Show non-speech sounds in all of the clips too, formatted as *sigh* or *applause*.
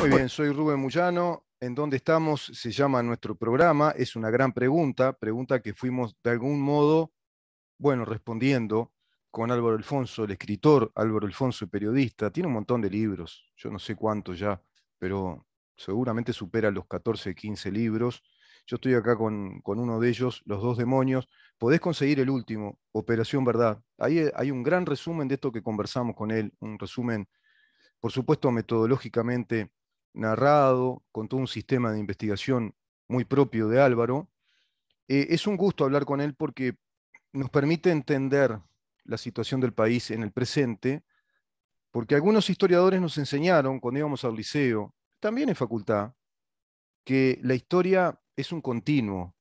Muy bien, soy Rubén Mullano. ¿En dónde estamos? Se llama nuestro programa. Es una gran pregunta, pregunta que fuimos de algún modo, bueno, respondiendo con Álvaro Alfonso, el escritor Álvaro Alfonso, periodista. Tiene un montón de libros, yo no sé cuántos ya, pero seguramente supera los 14, 15 libros. Yo estoy acá con, con, uno de ellos, Los dos demonios. Podés conseguir el último, Operación Verdad. Ahí eh, hay un gran resumen de esto que conversamos con él, un resumen, por supuesto, metodológicamente narrado, con todo un sistema de investigación muy propio de Álvaro. Eh, es un gusto hablar con él porque nos permite entender la situación del país en el presente, porque algunos historiadores nos enseñaron cuando íbamos al liceo, también en facultad, que la historia es un continuo.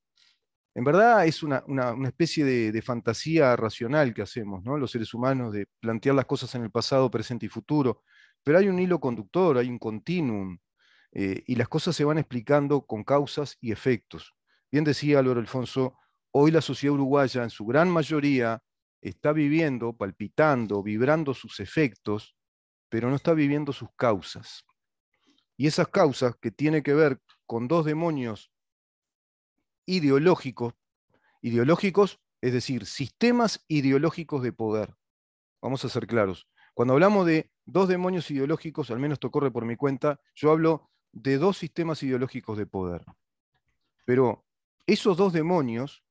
En verdad es una, especie de, fantasía racional que hacemos, ¿no? Los seres humanos de plantear las cosas en el pasado, presente y futuro pero hay un hilo conductor, hay un continuum, eh, y las cosas se van explicando con causas y efectos. Bien decía Álvaro Alfonso, hoy la sociedad uruguaya en su gran mayoría está viviendo, palpitando, vibrando sus efectos, pero no está viviendo sus causas. Y esas causas que tienen que ver con dos demonios ideológicos, ideológicos, es decir, sistemas ideológicos de poder. Vamos a ser claros, cuando hablamos de dos demonios ideológicos, al menos esto corre por mi cuenta, yo hablo de dos sistemas ideológicos de poder. Pero esos dos demonios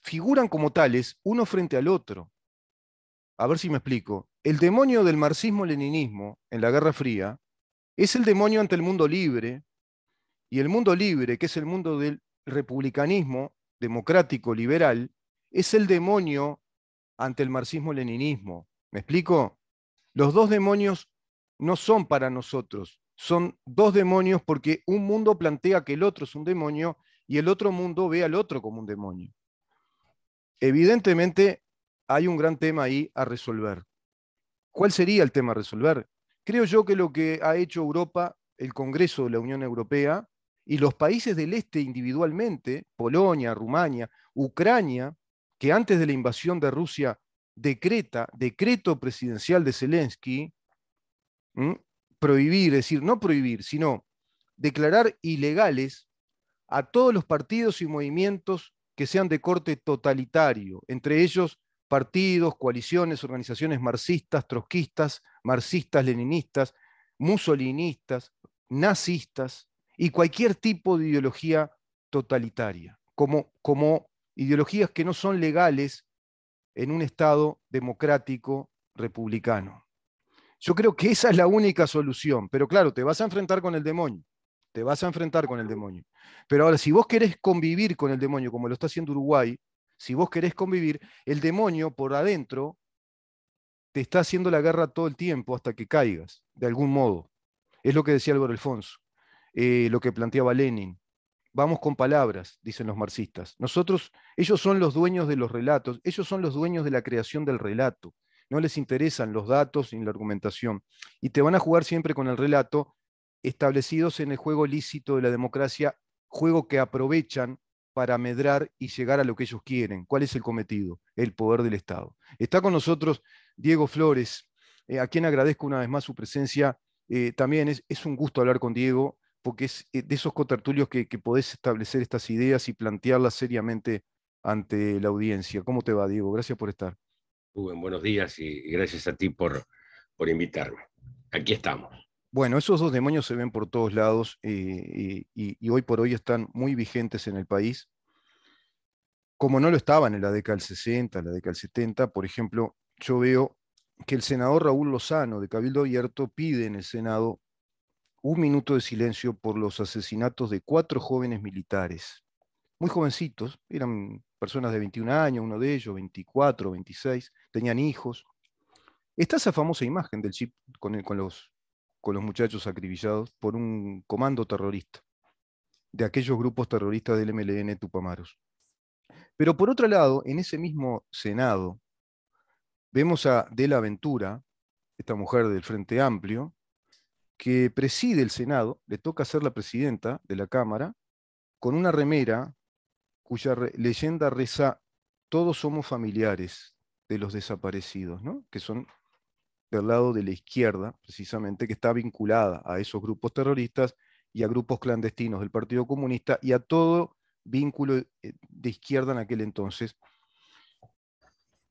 figuran como tales uno frente al otro. A ver si me explico. El demonio del marxismo-leninismo en la Guerra Fría es el demonio ante el mundo libre y el mundo libre, que es el mundo del republicanismo democrático liberal, es el demonio ante el marxismo-leninismo. ¿Me explico? Los dos demonios no son para nosotros, son dos demonios porque un mundo plantea que el otro es un demonio y el otro mundo ve al otro como un demonio. Evidentemente hay un gran tema ahí a resolver. ¿Cuál sería el tema a resolver? Creo yo que lo que ha hecho Europa, el Congreso de la Unión Europea y los países del este individualmente, Polonia, Rumania, Ucrania, que antes de la invasión de Rusia decreta, decreto presidencial de Zelensky, prohibir, es decir, no prohibir, sino declarar ilegales a todos los partidos y movimientos que sean de corte totalitario, entre ellos partidos, coaliciones, organizaciones marxistas, trotskistas, marxistas, leninistas, musolinistas, nazistas y cualquier tipo de ideología totalitaria, como, como ideologías que no son legales en un Estado democrático republicano. Yo creo que esa es la única solución, pero claro, te vas a enfrentar con el demonio, te vas a enfrentar con el demonio. Pero ahora, si vos querés convivir con el demonio, como lo está haciendo Uruguay, si vos querés convivir, el demonio por adentro te está haciendo la guerra todo el tiempo hasta que caigas, de algún modo. Es lo que decía Álvaro Alfonso, eh, lo que planteaba Lenin vamos con palabras, dicen los marxistas. Nosotros, ellos son los dueños de los relatos, ellos son los dueños de la creación del relato. No les interesan los datos ni la argumentación. Y te van a jugar siempre con el relato establecidos en el juego lícito de la democracia, juego que aprovechan para medrar y llegar a lo que ellos quieren. ¿Cuál es el cometido? El poder del Estado. Está con nosotros Diego Flores, eh, a quien agradezco una vez más su presencia. Eh, también es, es un gusto hablar con Diego porque es eh, de esos cotartulios que, podés establecer estas ideas y plantearlas seriamente ante la audiencia. ¿Cómo te va, Diego? Gracias por estar. buenos días y gracias a ti por, por invitarme. Aquí estamos. Bueno, esos dos demonios se ven por todos lados eh, y, y hoy por hoy están muy vigentes en el país, como no lo estaban en la década del 60, la década del 70. Por ejemplo, yo veo que el senador Raúl Lozano de Cabildo Abierto pide en el Senado un minuto de silencio por los asesinatos de cuatro jóvenes militares, muy jovencitos, eran personas de 21 años, uno de ellos 24, 26, tenían hijos. Está esa famosa imagen del chip con, los, con los muchachos acribillados por un comando terrorista, de aquellos grupos terroristas del MLN Tupamaros. Pero por otro lado, en ese mismo Senado, vemos a De la Ventura, esta mujer del Frente Amplio, que preside el Senado, le toca ser la presidenta de la Cámara, con una remera cuya leyenda reza, todos somos familiares de los desaparecidos, que son del lado de la izquierda, precisamente, que está vinculada a esos grupos terroristas y a grupos clandestinos del Partido Comunista y a todo vínculo eh, de izquierda en aquel entonces.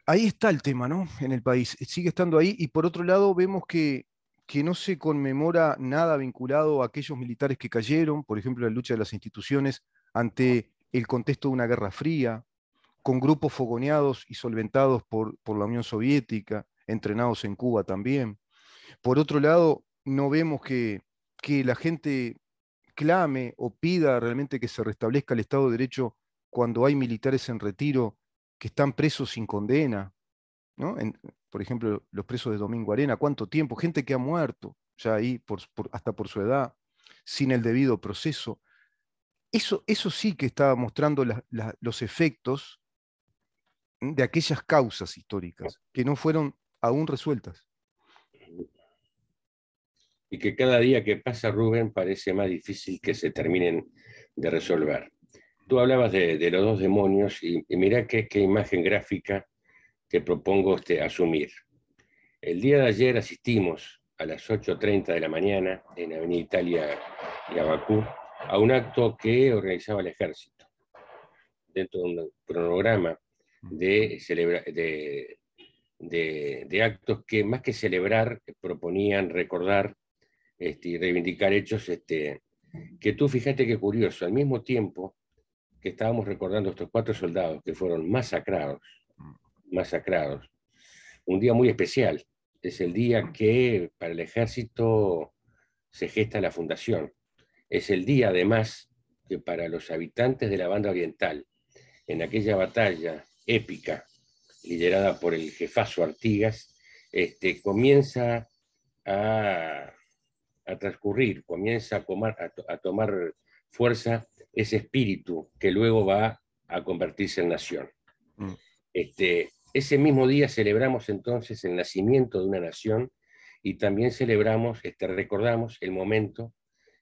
Ahí está el tema, ¿no? En el país. Sigue estando ahí y por otro lado vemos que que no se conmemora nada vinculado a aquellos militares que cayeron, por ejemplo, la lucha de las instituciones ante el contexto de una guerra fría, con grupos fogoneados y solventados por, la Unión Soviética, entrenados en Cuba también. Por otro lado, no vemos que la gente clame o pida realmente que se restablezca el Estado de Derecho cuando hay militares en retiro que están presos sin condena, por ejemplo, los presos de Domingo Arena, cuánto tiempo, gente que ha muerto ya ahí, hasta por su edad, sin el debido proceso. Eso, eso sí que está mostrando los efectos de aquellas causas históricas que no fueron aún resueltas. Y que cada día que pasa, Rubén, parece más difícil que se terminen de resolver. Tú hablabas de, los dos demonios y, mirá qué, qué imagen gráfica propongo este, asumir. El día de ayer asistimos a las 8.30 de la mañana en Avenida Italia y Abacú a un acto que organizaba el ejército dentro de un cronograma de, de, actos que más que celebrar proponían recordar este, y reivindicar hechos este, que tú fíjate qué curioso, al mismo tiempo que estábamos recordando a estos cuatro soldados que fueron masacrados masacrados. Un día muy especial, es el día que para el ejército se gesta la fundación. Es el día además que para los habitantes de la banda oriental, en aquella batalla épica liderada por el jefazo Artigas, este, comienza a, transcurrir, comienza a, a tomar fuerza ese espíritu que luego va a convertirse en nación. Mm. Este, ese mismo día celebramos entonces el nacimiento de una nación y también celebramos, este, recordamos el momento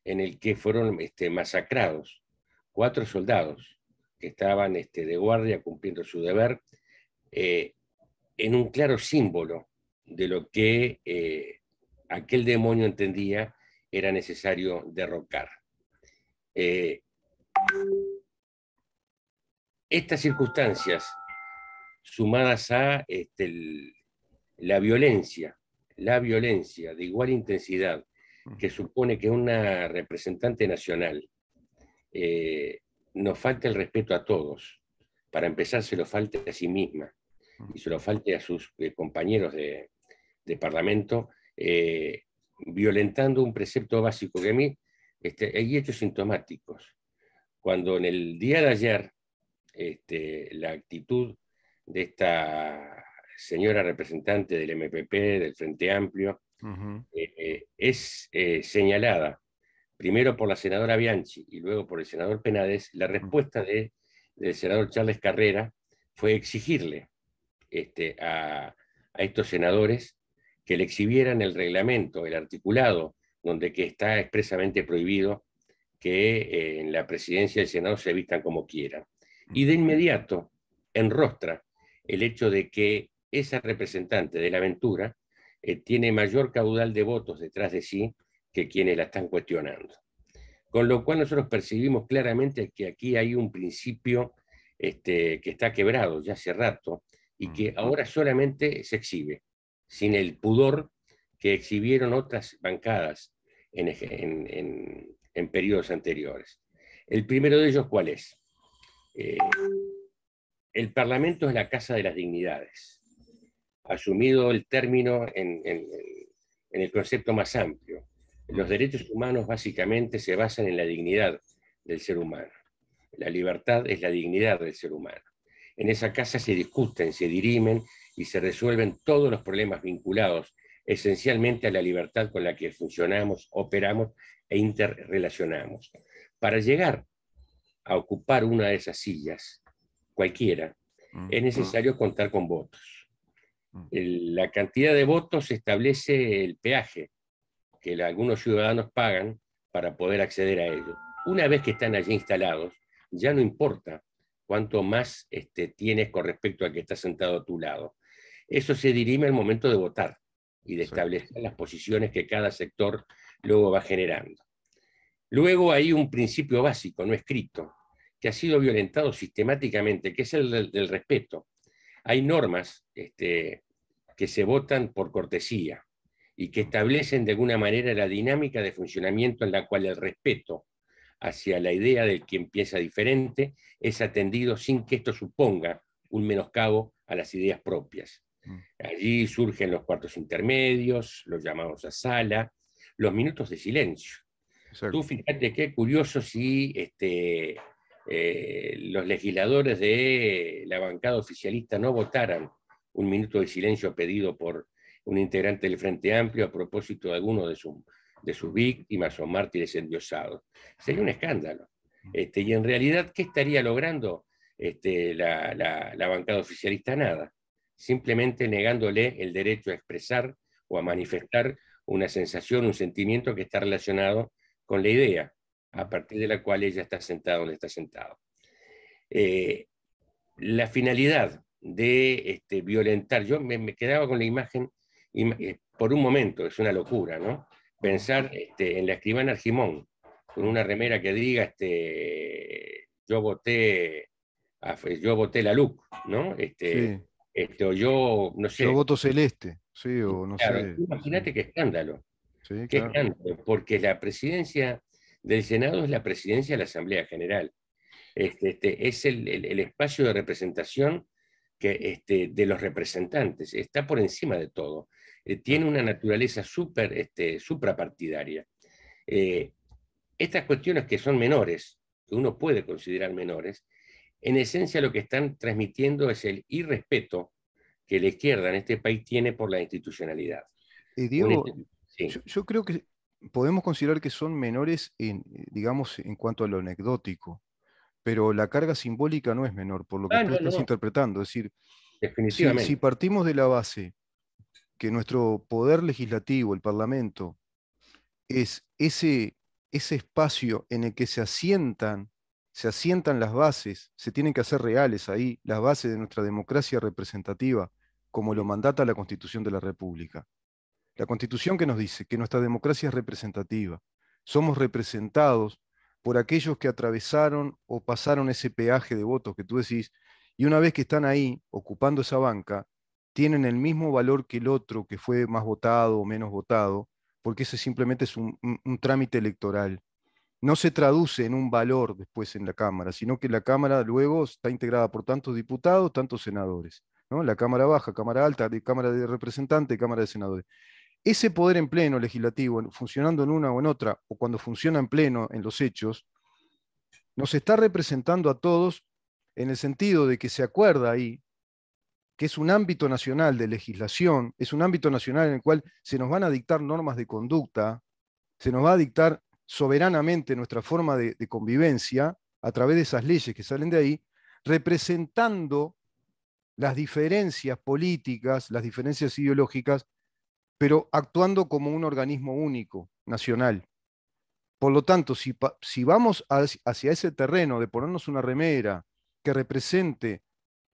en el que fueron este, masacrados cuatro soldados que estaban este, de guardia cumpliendo su deber, eh, en un claro símbolo de lo que eh, aquel demonio entendía era necesario derrocar. Eh, estas circunstancias sumadas a este, la violencia, la violencia de igual intensidad que supone que una representante nacional eh, nos falte el respeto a todos. Para empezar, se lo falte a sí misma y se lo falte a sus eh, compañeros de, Parlamento, eh, violentando un precepto básico que a mí este, hay hechos sintomáticos. Cuando en el día de ayer este, la actitud de esta señora representante del MPP, del Frente Amplio, eh, eh, es eh, señalada primero por la senadora Bianchi y luego por el senador Penades, la respuesta de, del senador Charles Carrera fue exigirle este, a, estos senadores que le exhibieran el reglamento, el articulado, donde que está expresamente prohibido que en la presidencia del Senado se vistan como quieran. Y de inmediato en rostra el hecho de que esa representante de la aventura eh, tiene mayor caudal de votos detrás de sí que quienes la están cuestionando. Con lo cual nosotros percibimos claramente que aquí hay un principio este, que está quebrado ya hace rato y que ahora solamente se exhibe, sin el pudor que exhibieron otras bancadas en, periodos anteriores. El primero de ellos, ¿cuál es? Eh, el Parlamento es la Casa de las Dignidades, asumido el término en, el concepto más amplio. Los derechos humanos básicamente se basan en la dignidad del ser humano. La libertad es la dignidad del ser humano. En esa casa se discuten, se dirimen y se resuelven todos los problemas vinculados esencialmente a la libertad con la que funcionamos, operamos e interrelacionamos. Para llegar a ocupar una de esas sillas, cualquiera, es mm. necesario contar con votos. Mm. La cantidad de votos establece el peaje que algunos ciudadanos pagan para poder acceder a ellos. Una vez que están allí instalados, ya no importa cuánto más este, tienes con respecto a que está sentado a tu lado. Eso se dirime al momento de votar y de establecer las posiciones que cada sector luego va generando. Luego hay un principio básico, no escrito, que ha sido violentado sistemáticamente, que es el del respeto. Hay normas este, que se votan por cortesía y que establecen de alguna manera la dinámica de funcionamiento en la cual el respeto hacia la idea del quien piensa diferente es atendido sin que esto suponga un menoscabo a las ideas propias. Mm. Allí surgen los cuartos intermedios, los llamados a sala, los minutos de silencio. Tú fíjate qué curioso si este, eh, los legisladores de la bancada oficialista no votaran un minuto de silencio pedido por un integrante del Frente Amplio a propósito de alguno de, de sus víctimas o mártires endiosados. Sería un escándalo. Este, y en realidad, ¿qué estaría logrando este, la bancada oficialista? Nada. Simplemente negándole el derecho a expresar o a manifestar una sensación, un sentimiento que está relacionado con la idea a partir de la cual ella está sentada donde está sentado. Eh, la finalidad de este, violentar, yo me, quedaba con la imagen, eh, por un momento, es una locura, ¿no? Pensar este, en la escribana Jimón, con una remera que diga, este, yo voté yo voté la LUC, ¿no? Este, este yo, no voto celeste, sí, o no sé. Imagínate qué escándalo. escándalo, porque la presidencia del Senado es la presidencia de la Asamblea General. Este, este es el, espacio de representación que, este, de los representantes, está por encima de todo. Eh, tiene una naturaleza súper este, suprapartidaria. Eh, estas cuestiones que son menores, que uno puede considerar menores, en esencia lo que están transmitiendo es el irrespeto que la izquierda en este país tiene por la institucionalidad. yo, creo que podemos considerar que son menores, en, eh, digamos, en cuanto a lo anecdótico, pero la carga simbólica no es menor, por lo que ah, tú estás interpretando. Es decir, Si, partimos de la base que nuestro poder legislativo, el Parlamento, es ese, ese espacio en el que se asientan, se asientan las bases, se tienen que hacer reales ahí las bases de nuestra democracia representativa, como lo mandata la Constitución de la República. La constitución que nos dice que nuestra democracia es representativa. Somos representados por aquellos que atravesaron o pasaron ese peaje de votos que tú decís, y una vez que están ahí ocupando esa banca, tienen el mismo valor que el otro que fue más votado o menos votado, porque ese simplemente es un, trámite electoral. No se traduce en un valor después en la Cámara, sino que la Cámara luego está integrada por tantos diputados, tantos senadores. ¿no? La Cámara Baja, Cámara Alta, de Cámara de Representantes, Cámara de Senadores ese poder en pleno legislativo, funcionando en una o en otra, o cuando funciona en pleno en los hechos, nos está representando a todos en el sentido de que se acuerda ahí que es un ámbito nacional de legislación, es un ámbito nacional en el cual se nos van a dictar normas de conducta, se nos va a dictar soberanamente nuestra forma de, de convivencia a través de esas leyes que salen de ahí, representando las diferencias políticas, las diferencias ideológicas pero actuando como un organismo único, nacional. Por lo tanto, si, vamos hacia ese terreno de ponernos una remera que represente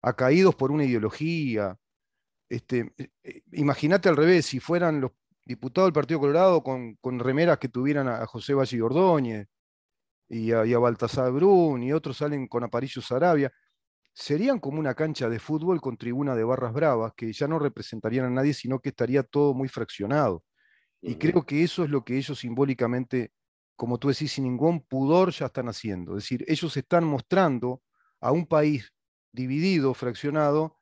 a caídos por una ideología, este, eh, imagínate al revés, si fueran los diputados del Partido Colorado con, remeras que tuvieran a José Valle y Ordóñez y a, Baltasar Brun y otros salen con Aparicio Sarabia, serían como una cancha de fútbol con tribuna de barras bravas, que ya no representarían a nadie, sino que estaría todo muy fraccionado. Y creo que eso es lo que ellos simbólicamente, como tú decís, sin ningún pudor ya están haciendo. Es decir, ellos están mostrando a un país dividido, fraccionado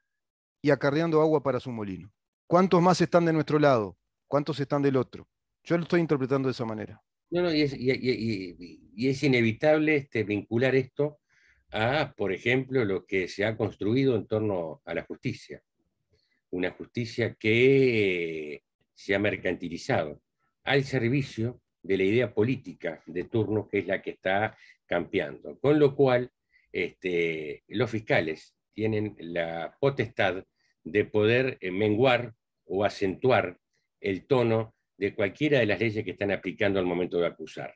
y acarreando agua para su molino. ¿Cuántos más están de nuestro lado? ¿Cuántos están del otro? Yo lo estoy interpretando de esa manera. No, no, y es, inevitable este, vincular esto a, por ejemplo, lo que se ha construido en torno a la justicia. Una justicia que se ha mercantilizado al servicio de la idea política de turno que es la que está campeando. Con lo cual, este, los fiscales tienen la potestad de poder eh, menguar o acentuar el tono de cualquiera de las leyes que están aplicando al momento de acusar.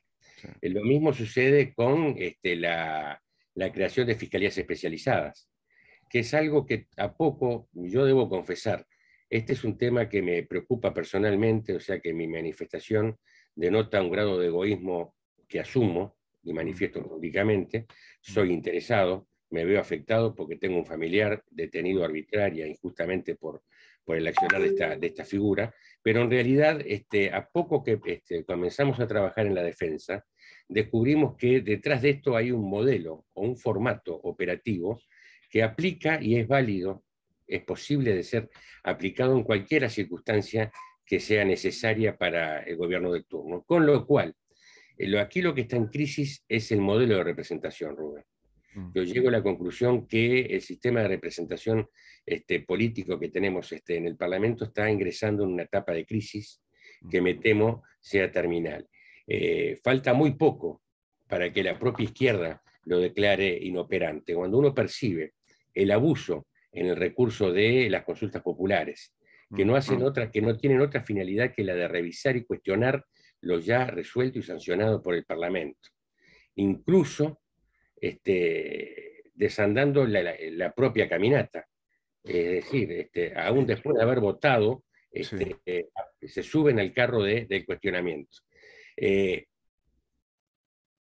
Eh, lo mismo sucede con este, la, la creación de fiscalías especializadas, que es algo que a poco yo debo confesar. Este es un tema que me preocupa personalmente, o sea que mi manifestación denota un grado de egoísmo que asumo y manifiesto públicamente. Soy interesado, me veo afectado porque tengo un familiar detenido arbitraria, injustamente por por el accionar de esta, figura, pero en realidad, este, a poco que este, comenzamos a trabajar en la defensa, descubrimos que detrás de esto hay un modelo o un formato operativo que aplica y es válido, es posible de ser aplicado en cualquiera circunstancia que sea necesaria para el gobierno de turno. Con lo cual, eh, aquí lo que está en crisis es el modelo de representación, Rubén. Yo mm. llego a la conclusión que el sistema de representación este, político que tenemos este, en el Parlamento está ingresando en una etapa de crisis que me mm. temo sea terminal. Eh, falta muy poco para que la propia izquierda lo declare inoperante. Cuando uno percibe el abuso en el recurso de las consultas populares, que no, hacen mm, otra, que no tienen otra finalidad que la de revisar y cuestionar lo ya resuelto y sancionado por el Parlamento. Incluso este, desandando la, propia caminata. Es decir, este, aún después de haber votado, este, eh, se suben al carro de, del cuestionamiento. Eh,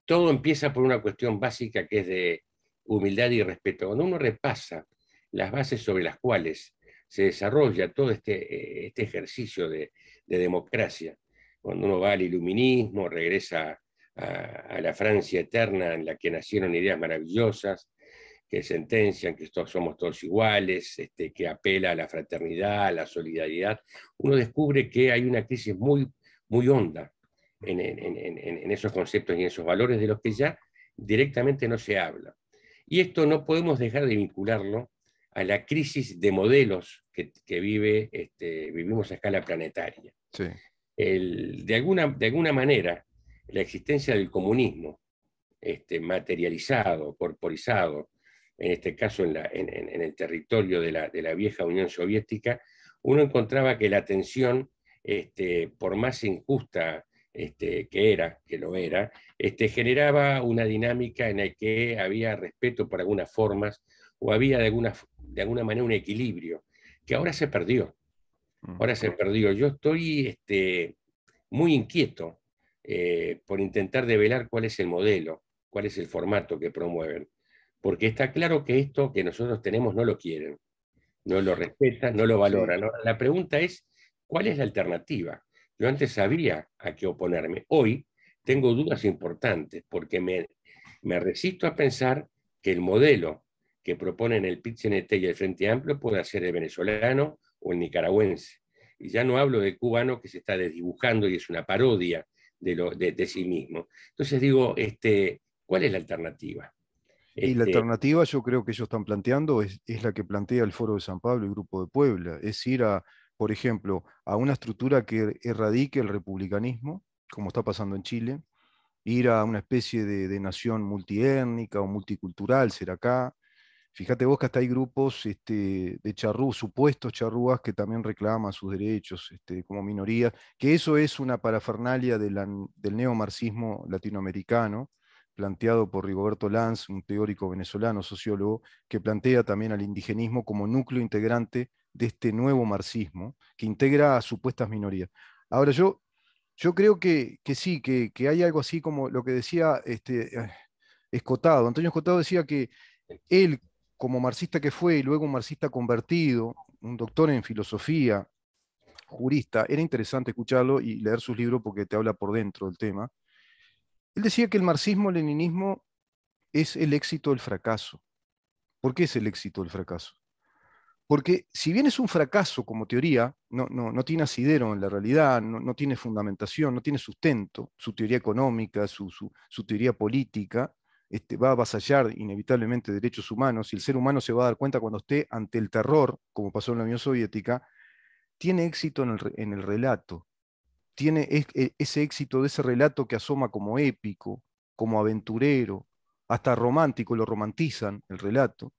todo empieza por una cuestión básica que es de humildad y respeto. Cuando uno repasa las bases sobre las cuales se desarrolla todo este, eh, este ejercicio de, de democracia, cuando uno va al iluminismo, regresa a, la Francia eterna en la que nacieron ideas maravillosas, que sentencian que todos, somos todos iguales, este, que apela a la fraternidad, a la solidaridad, uno descubre que hay una crisis muy, muy honda en, esos conceptos y en esos valores de los que ya directamente no se habla. Y esto no podemos dejar de vincularlo a la crisis de modelos que, que vive, este, vivimos a escala planetaria. de, alguna, de alguna manera, la existencia del comunismo este, materializado, corporizado, en este caso en, el territorio de la, vieja Unión Soviética, uno encontraba que la tensión, este, por más injusta este, que era, que lo era, generaba una dinámica en la que había respeto por algunas formas o había de alguna, de alguna manera un equilibrio, que ahora se perdió. Mm. Ahora se perdió. Yo estoy muy inquieto eh, por intentar develar cuál es el modelo, cuál es el formato que promueven. Porque está claro que esto que nosotros tenemos no lo quieren, no lo respetan, no lo valoran. La pregunta es, ¿cuál es la alternativa? Yo antes sabía a qué oponerme. Hoy tengo dudas importantes porque me, me resisto a pensar que el modelo que proponen el pit y el Frente Amplio pueda ser el venezolano o el nicaragüense. Y ya no hablo del cubano que se está desdibujando y es una parodia de, sí mismo. Entonces digo, este, ¿cuál es la alternativa? y la este, alternativa yo creo que ellos están planteando es, la que plantea el Foro de San Pablo y el Grupo de Puebla, es ir a, por ejemplo, a una estructura que erradique el republicanismo, como está pasando en Chile, ir a una especie de, nación multiétnica o multicultural, será acá, Fíjate vos que hasta hay grupos este, de charrú, supuestos charrúas, que también reclaman sus derechos este, como minoría, que eso es una parafernalia del neomarxismo latinoamericano, planteado por Rigoberto Lanz, un teórico venezolano, sociólogo, que plantea también al indigenismo como núcleo integrante de este nuevo marxismo, que integra a supuestas minorías. Ahora, yo, yo creo que, sí, que, hay algo así como lo que decía este, eh, Escotado. Antonio Escotado decía que él como marxista que fue y luego un marxista convertido, un doctor en filosofía, jurista, era interesante escucharlo y leer sus libros porque te habla por dentro del tema. Él decía que el marxismo-leninismo es el éxito del fracaso. ¿Por qué es el éxito del fracaso? Porque si bien es un fracaso como teoría, no, no, no tiene asidero en la realidad, no, tiene fundamentación, no tiene sustento, su teoría económica, su, su teoría política, este, va a avasallar inevitablemente derechos humanos y el ser humano se va a dar cuenta cuando esté ante el terror, como pasó en la Unión Soviética, tiene éxito en el, relato, tiene e, ese éxito de ese relato que asoma como épico, como aventurero, hasta romántico, lo romantizan el relato,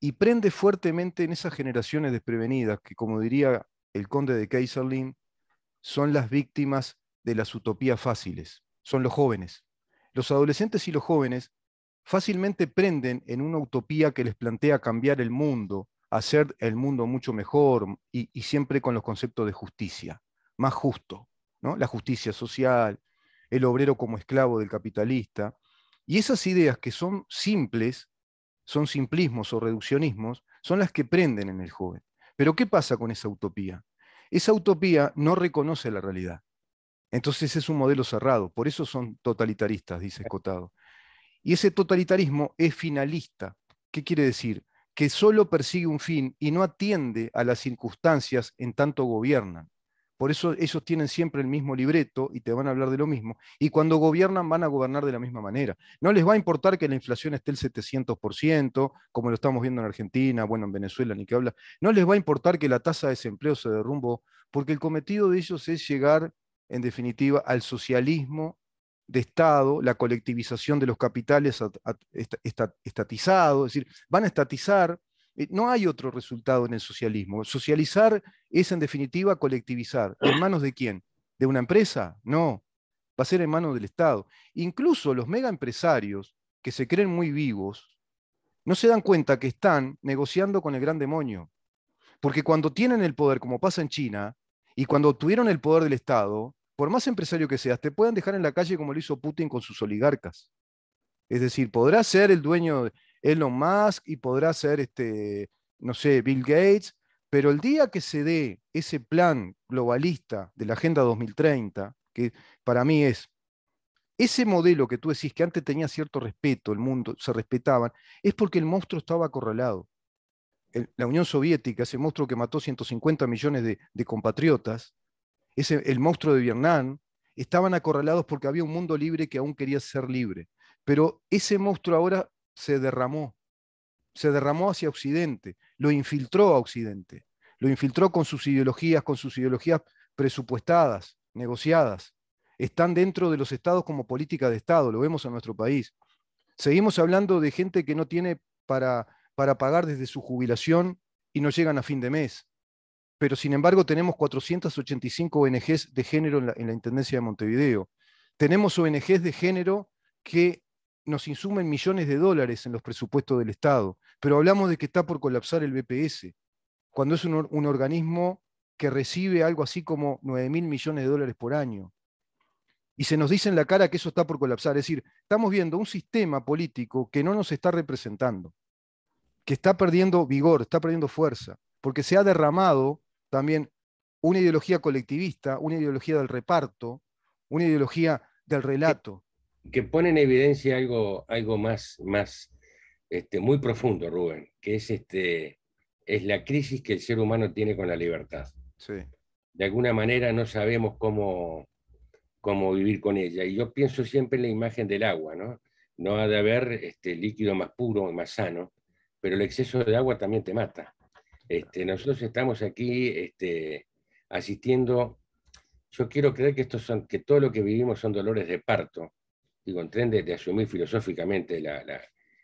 y prende fuertemente en esas generaciones desprevenidas que, como diría el conde de Kaiserlin, son las víctimas de las utopías fáciles, son los jóvenes. Los adolescentes y los jóvenes fácilmente prenden en una utopía que les plantea cambiar el mundo, hacer el mundo mucho mejor y, siempre con los conceptos de justicia, más justo, la justicia social, el obrero como esclavo del capitalista. Y esas ideas que son simples, son simplismos o reduccionismos, son las que prenden en el joven. Pero ¿qué pasa con esa utopía? Esa utopía no reconoce la realidad. Entonces es un modelo cerrado, por eso son totalitaristas, dice Cotado. Y ese totalitarismo es finalista. ¿Qué quiere decir? Que solo persigue un fin y no atiende a las circunstancias en tanto gobiernan. Por eso ellos tienen siempre el mismo libreto y te van a hablar de lo mismo. Y cuando gobiernan van a gobernar de la misma manera. No les va a importar que la inflación esté el 700%, como lo estamos viendo en Argentina, bueno, en Venezuela, ni que habla. No les va a importar que la tasa de desempleo se derrumbó porque el cometido de ellos es llegar en definitiva, al socialismo de Estado, la colectivización de los capitales estatizado, es decir, van a estatizar, eh, no hay otro resultado en el socialismo. Socializar es, en definitiva, colectivizar. ¿En manos de quién? ¿De una empresa? No, va a ser en manos del Estado. Incluso los mega empresarios que se creen muy vivos, no se dan cuenta que están negociando con el gran demonio. Porque cuando tienen el poder, como pasa en China, y cuando tuvieron el poder del Estado, por más empresario que seas, te puedan dejar en la calle como lo hizo Putin con sus oligarcas. Es decir, podrá ser el dueño Elon Musk y podrá ser, este, no sé, Bill Gates, pero el día que se dé ese plan globalista de la Agenda 2030, que para mí es ese modelo que tú decís que antes tenía cierto respeto, el mundo se respetaban, es porque el monstruo estaba acorralado. la Unión Soviética, ese monstruo que mató 150 millones de compatriotas, el monstruo de Vietnam, estaban acorralados porque había un mundo libre que aún quería ser libre. Pero ese monstruo ahora se derramó, se derramó hacia Occidente, lo infiltró a Occidente, lo infiltró con sus ideologías, con sus ideologías presupuestadas, negociadas. Están dentro de los estados como política de Estado, lo vemos en nuestro país. Seguimos hablando de gente que no tiene para, para pagar desde su jubilación y no llegan a fin de mes pero sin embargo tenemos 485 ONGs de género en la, Intendencia de Montevideo. Tenemos ONGs de género que nos insumen millones de dólares en los presupuestos del Estado, pero hablamos de que está por colapsar el BPS, cuando es un, organismo que recibe algo así como 9 mil millones de dólares por año. Y se nos dice en la cara que eso está por colapsar. Es decir, estamos viendo un sistema político que no nos está representando, que está perdiendo vigor, está perdiendo fuerza, porque se ha derramado también una ideología colectivista, una ideología del reparto, una ideología del relato. Que, pone en evidencia algo, algo más, más este, muy profundo, Rubén, que es, este, es la crisis que el ser humano tiene con la libertad. Sí. De alguna manera no sabemos cómo, cómo vivir con ella. Y yo pienso siempre en la imagen del agua, ¿no? No ha de haber este líquido más puro, más sano, pero el exceso de agua también te mata. Este, nosotros estamos aquí este, asistiendo, yo quiero creer que, son, que todo lo que vivimos son dolores de parto, y con tren de, asumir filosóficamente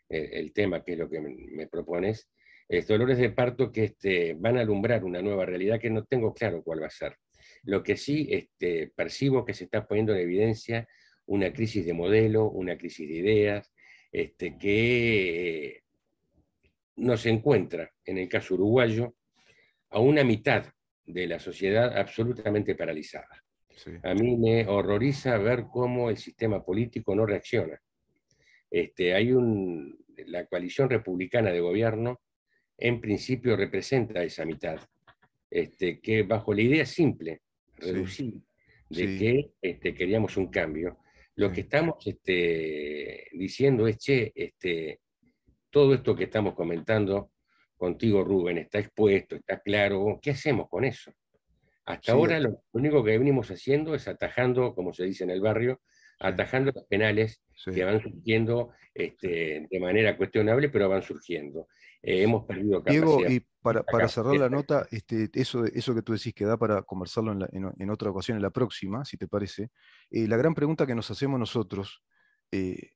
el, tema que es lo que me, propones, es dolores de parto que este, van a alumbrar una nueva realidad que no tengo claro cuál va a ser. Lo que sí este, percibo que se está poniendo en evidencia una crisis de modelo, una crisis de ideas, que nos encuentra, en el caso uruguayo, a una mitad de la sociedad absolutamente paralizada. A mí me horroriza ver cómo el sistema político no reacciona. Este, hay un, la coalición republicana de gobierno en principio representa esa mitad, este, que bajo la idea simple, reducida, de que este, queríamos un cambio, lo que estamos este, diciendo es, que, este, todo esto que estamos comentando contigo, Rubén, está expuesto, está claro. ¿Qué hacemos con eso? Hasta ahora lo único que venimos haciendo es atajando, como se dice en el barrio, atajando los penales que van surgiendo este, de manera cuestionable, pero van surgiendo. Eh, hemos perdido capacidad. Diego, y para, cerrar la nota, este, eso, que tú decís que da para conversarlo en, otra ocasión, en la próxima, si te parece, eh, la gran pregunta que nos hacemos nosotros, eh,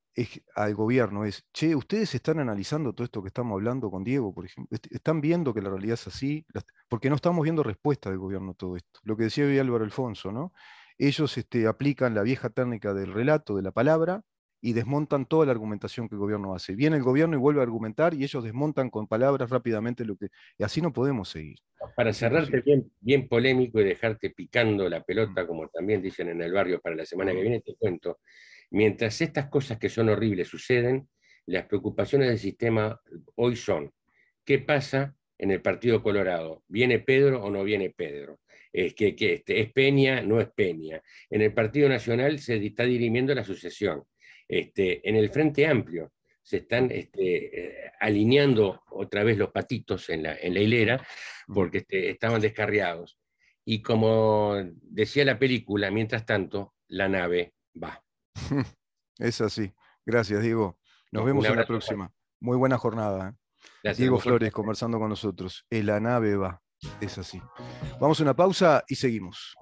al gobierno es, che, ustedes están analizando todo esto que estamos hablando con Diego, por ejemplo, están viendo que la realidad es así, porque no estamos viendo respuesta del gobierno a todo esto. Lo que decía hoy Álvaro Alfonso, ¿no? Ellos este, aplican la vieja técnica del relato, de la palabra, y desmontan toda la argumentación que el gobierno hace. Viene el gobierno y vuelve a argumentar y ellos desmontan con palabras rápidamente lo que... Y así no podemos seguir. Para cerrarte bien, bien polémico y dejarte picando la pelota, como también dicen en el barrio para la semana que viene, te cuento Mientras estas cosas que son horribles suceden, las preocupaciones del sistema hoy son, ¿qué pasa en el Partido Colorado? ¿Viene Pedro o no viene Pedro? ¿Es, que, o este, ¿Es Peña? ¿No es Peña? En el Partido Nacional se está dirimiendo la sucesión. Este, en el Frente Amplio se están este, eh, alineando otra vez los patitos en la, hilera porque este, estaban descarriados. Y como decía la película, mientras tanto, la nave va. *laughs* Es así. Gracias, Diego. Nos vemos en la próxima. Muy buena jornada. ¿eh? Diego Flores conversando con nosotros. la nave va. Es así. Vamos a una pausa y seguimos.